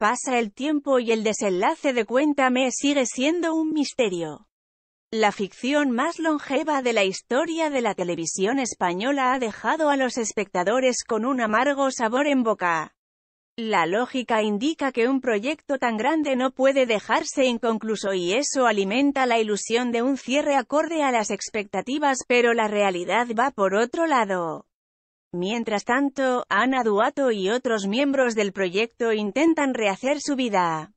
Pasa el tiempo y el desenlace de Cuéntame sigue siendo un misterio. La ficción más longeva de la historia de la televisión española ha dejado a los espectadores con un amargo sabor en boca. La lógica indica que un proyecto tan grande no puede dejarse inconcluso y eso alimenta la ilusión de un cierre acorde a las expectativas, pero la realidad va por otro lado. Mientras tanto, Ana Duato y otros miembros del proyecto intentan rehacer su vida.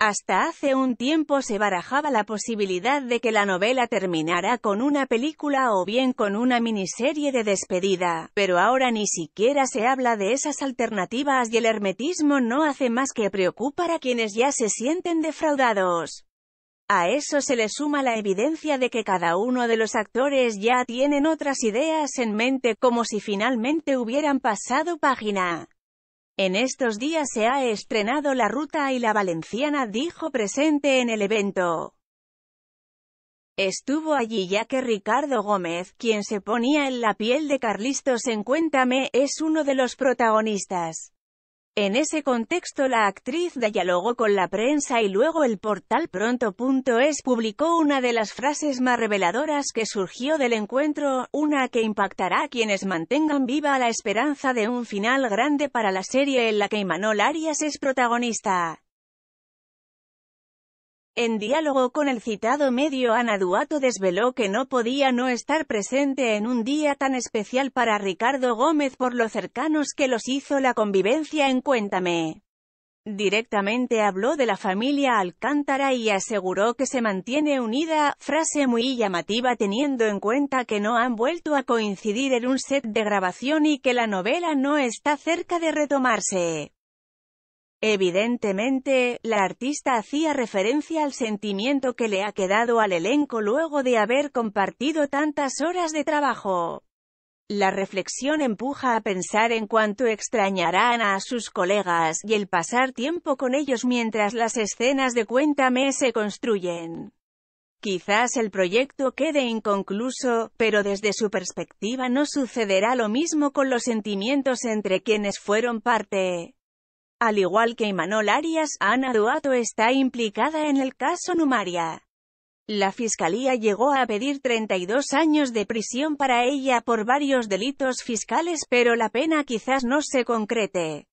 Hasta hace un tiempo se barajaba la posibilidad de que la novela terminara con una película o bien con una miniserie de despedida, pero ahora ni siquiera se habla de esas alternativas y el hermetismo no hace más que preocupar a quienes ya se sienten defraudados. A eso se le suma la evidencia de que cada uno de los actores ya tienen otras ideas en mente como si finalmente hubieran pasado página. En estos días se ha estrenado La Ruta y la Valenciana dijo presente en el evento. Estuvo allí ya que Ricardo Gómez, quien se ponía en la piel de Carlistos en Cuéntame, es uno de los protagonistas. En ese contexto la actriz dialogó con la prensa y luego el portal pronto.es publicó una de las frases más reveladoras que surgió del encuentro, una que impactará a quienes mantengan viva la esperanza de un final grande para la serie en la que Imanol Arias es protagonista. En diálogo con el citado medio Ana Duato desveló que no podía no estar presente en un día tan especial para Ricardo Gómez por lo cercanos que los hizo la convivencia en Cuéntame. Directamente habló de la familia Alcántara y aseguró que se mantiene unida, frase muy llamativa teniendo en cuenta que no han vuelto a coincidir en un set de grabación y que la novela no está cerca de retomarse. Evidentemente, la artista hacía referencia al sentimiento que le ha quedado al elenco luego de haber compartido tantas horas de trabajo. La reflexión empuja a pensar en cuánto extrañarán a sus colegas, y el pasar tiempo con ellos mientras las escenas de Cuéntame se construyen. Quizás el proyecto quede inconcluso, pero desde su perspectiva no sucederá lo mismo con los sentimientos entre quienes fueron parte. Al igual que Imanol Arias, Ana Duato está implicada en el caso Numaria. La fiscalía llegó a pedir 32 años de prisión para ella por varios delitos fiscales pero la pena quizás no se concrete.